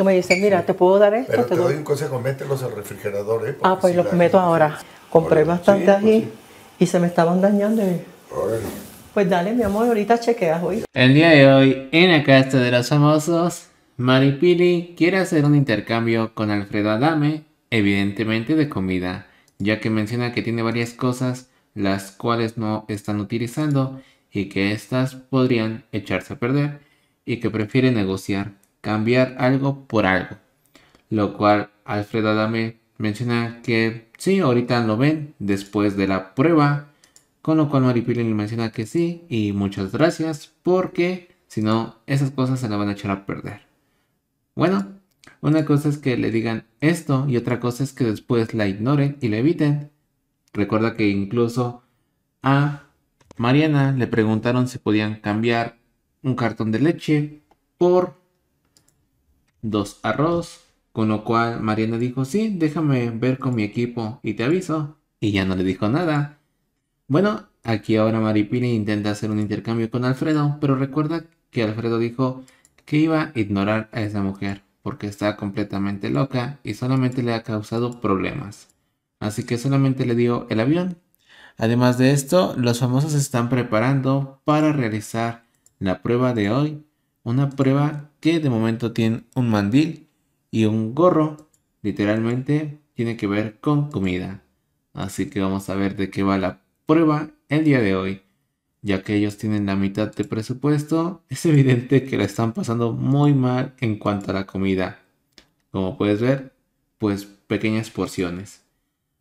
Tú me dices, mira, te puedo dar esto. Pero te, doy, un consejo, mételos al refrigerador. ¿eh? Ah, pues los meto ahora. Compré bastante pues sí, y se me estaban dañando. Pues dale, mi amor, ahorita chequeas hoy. El día de hoy, en la casa de los famosos, Maripili quiere hacer un intercambio con Alfredo Adame, evidentemente de comida, ya que menciona que tiene varias cosas las cuales no están utilizando y que estas podrían echarse a perder y que prefiere negociar cambiar algo por algo. Lo cual Alfred Adame menciona que sí, ahorita lo ven después de la prueba. Con lo cual Maripil le menciona que sí y muchas gracias porque si no, esas cosas se la van a echar a perder. Bueno, una cosa es que le digan esto y otra cosa es que después la ignoren y la eviten. Recuerda que incluso a Mariana le preguntaron si podían cambiar un cartón de leche por dos arroz, con lo cual Mariana dijo, sí, déjame ver con mi equipo y te aviso. Y ya no le dijo nada. Bueno, aquí ahora Maripili intenta hacer un intercambio con Alfredo, pero recuerda que Alfredo dijo que iba a ignorar a esa mujer porque está completamente loca y solamente le ha causado problemas. Así que solamente le dio el avión. Además de esto, los famosos están preparando para realizar la prueba de hoy una prueba que de momento tiene un mandil y un gorro. Literalmente tiene que ver con comida. Así que vamos a ver de qué va la prueba el día de hoy. Ya que ellos tienen la mitad de presupuesto, es evidente que la están pasando muy mal en cuanto a la comida. Como puedes ver, pues pequeñas porciones.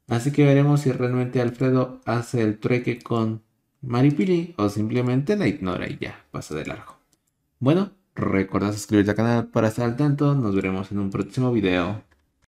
Así que veremos si realmente Alfredo hace el truque con Maripili o simplemente la ignora y ya pasa de largo. Bueno, recuerda suscribirte al canal para estar al tanto. Nos veremos en un próximo video.